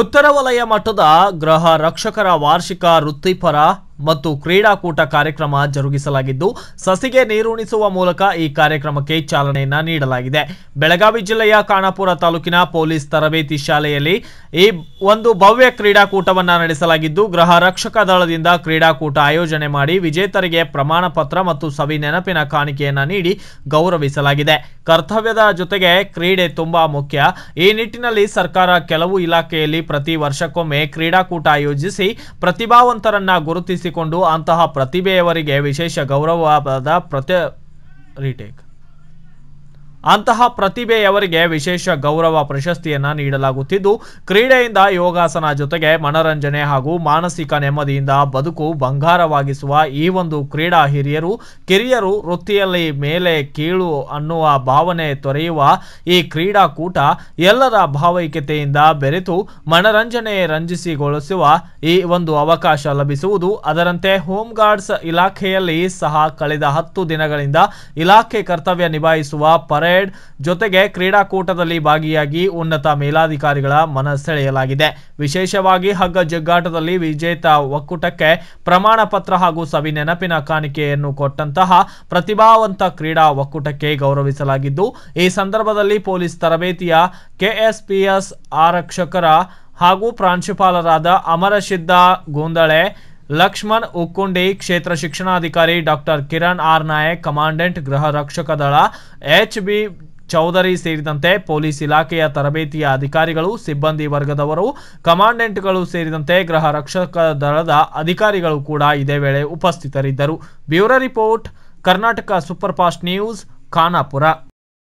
ಉತ್ತರ ವಲಯ ಮಟ್ಟದ ಗೃಹ ರಕ್ಷಕರ ವಾರ್ಷಿಕ ವೃತ್ತಿಪರ ಮತ್ತು ಕ್ರೀಡಾಕೂಟ ಕಾರ್ಯಕ್ರಮ ಜರುಗಿಸಲಾಗಿದ್ದು ಸಸಿಗೆ ನೀರುಣಿಸುವ ಮೂಲಕ ಈ ಕಾರ್ಯಕ್ರಮಕ್ಕೆ ಚಾಲನೆಯನ್ನು ನೀಡಲಾಗಿದೆ ಬೆಳಗಾವಿ ಜಿಲ್ಲೆಯ ಖಾನಾಪುರ ತಾಲೂಕಿನ ಪೊಲೀಸ್ ತರಬೇತಿ ಶಾಲೆಯಲ್ಲಿ ಈ ಒಂದು ಭವ್ಯ ಕ್ರೀಡಾಕೂಟವನ್ನು ನಡೆಸಲಾಗಿದ್ದು ಗೃಹ ರಕ್ಷಕ ದಳದಿಂದ ಕ್ರೀಡಾಕೂಟ ಆಯೋಜನೆ ಮಾಡಿ ವಿಜೇತರಿಗೆ ಪ್ರಮಾಣ ಪತ್ರ ಮತ್ತು ಸವಿ ನೆನಪಿನ ಕಾಣಿಕೆಯನ್ನ ನೀಡಿ ಗೌರವಿಸಲಾಗಿದೆ ಕರ್ತವ್ಯದ ಜೊತೆಗೆ ಕ್ರೀಡೆ ತುಂಬಾ ಮುಖ್ಯ ಈ ನಿಟ್ಟಿನಲ್ಲಿ ಸರ್ಕಾರ ಕೆಲವು ಇಲಾಖೆಯಲ್ಲಿ ಪ್ರತಿ ವರ್ಷಕ್ಕೊಮ್ಮೆ ಕ್ರೀಡಾಕೂಟ ಆಯೋಜಿಸಿ ಪ್ರತಿಭಾವಂತರನ್ನ ಗುರುತಿಸಿಕೊಂಡು ಅಂತಹ ಪ್ರತಿಭೆಯವರಿಗೆ ವಿಶೇಷ ಗೌರವವಾದ ಪ್ರತಿ ರೀಟೇಕ್ ಅಂತಹ ಪ್ರತಿಭೆಯವರಿಗೆ ವಿಶೇಷ ಗೌರವ ಪ್ರಶಸ್ತಿಯನ್ನು ನೀಡಲಾಗುತ್ತಿದ್ದು ಕ್ರೀಡೆಯಿಂದ ಯೋಗಾಸನ ಜೊತೆಗೆ ಮನರಂಜನೆ ಹಾಗೂ ಮಾನಸಿಕ ನೆಮ್ಮದಿಯಿಂದ ಬದುಕು ಬಂಗಾರವಾಗಿಸುವ ಈ ಒಂದು ಕ್ರೀಡಾ ಹಿರಿಯರು ಕಿರಿಯರು ವೃತ್ತಿಯಲ್ಲಿ ಮೇಲೆ ಕೀಳು ಅನ್ನುವ ಭಾವನೆ ತೊರೆಯುವ ಈ ಕ್ರೀಡಾಕೂಟ ಎಲ್ಲರ ಭಾವೈಕ್ಯತೆಯಿಂದ ಬೆರೆತು ಮನರಂಜನೆ ರಂಜಿಸಿಗೊಳಿಸುವ ಈ ಒಂದು ಅವಕಾಶ ಲಭಿಸುವುದು ಅದರಂತೆ ಹೋಮ್ ಗಾರ್ಡ್ಸ್ ಇಲಾಖೆಯಲ್ಲಿ ಸಹ ಕಳೆದ ಹತ್ತು ದಿನಗಳಿಂದ ಇಲಾಖೆ ಕರ್ತವ್ಯ ನಿಭಾಯಿಸುವ ಪರೆ ಜೊತೆಗೆ ಕ್ರೀಡಾಕೂಟದಲ್ಲಿ ಭಾಗಿಯಾಗಿ ಉನ್ನತ ಮೇಲಾಧಿಕಾರಿಗಳ ಮನಸೆಳೆಯಲಾಗಿದೆ ವಿಶೇಷವಾಗಿ ಹಗ್ಗ ಜಗ್ಗಾಟದಲ್ಲಿ ವಿಜೇತ ಒಕ್ಕೂಟಕ್ಕೆ ಪ್ರಮಾಣ ಪತ್ರ ಹಾಗೂ ಸವಿ ನೆನಪಿನ ಕಾಣಿಕೆಯನ್ನು ಕೊಟ್ಟಂತಹ ಪ್ರತಿಭಾವಂತ ಕ್ರೀಡಾ ಒಕ್ಕೂಟಕ್ಕೆ ಗೌರವಿಸಲಾಗಿದ್ದು ಈ ಸಂದರ್ಭದಲ್ಲಿ ಪೊಲೀಸ್ ತರಬೇತಿಯ ಕೆಎಸ್ಪಿಎಸ್ ಆರಕ್ಷಕರ ಹಾಗೂ ಪ್ರಾಂಶುಪಾಲರಾದ ಅಮರಶಿದ್ದ ಗೋಂದಳೆ ಲಕ್ಷ್ಮಣ್ ಉಕ್ಕುಂಡಿ ಕ್ಷೇತ್ರ ಶಿಕ್ಷಣಾಧಿಕಾರಿ doctor Kiran R Nayak commandant ಗೃಹ ರಕ್ಷಕ ದಳ ಎಚ್ ಬಿ ಚೌಧರಿ ಸೇರಿದಂತೆ ಪೊಲೀಸ್ ಇಲಾಖೆಯ ತರಬೇತಿಯ ಅಧಿಕಾರಿಗಳು ಸಿಬ್ಬಂದಿ ವರ್ಗದವರು ಕಮಾಂಡೆಂಟ್ಗಳು ಸೇರಿದಂತೆ ಗೃಹ ರಕ್ಷಕ ದಳದ ಅಧಿಕಾರಿಗಳು ಕೂಡ ಇದೇ ವೇಳೆ ಉಪಸ್ಥಿತರಿದ್ದರು bureau report Karnataka super fast news Khanapur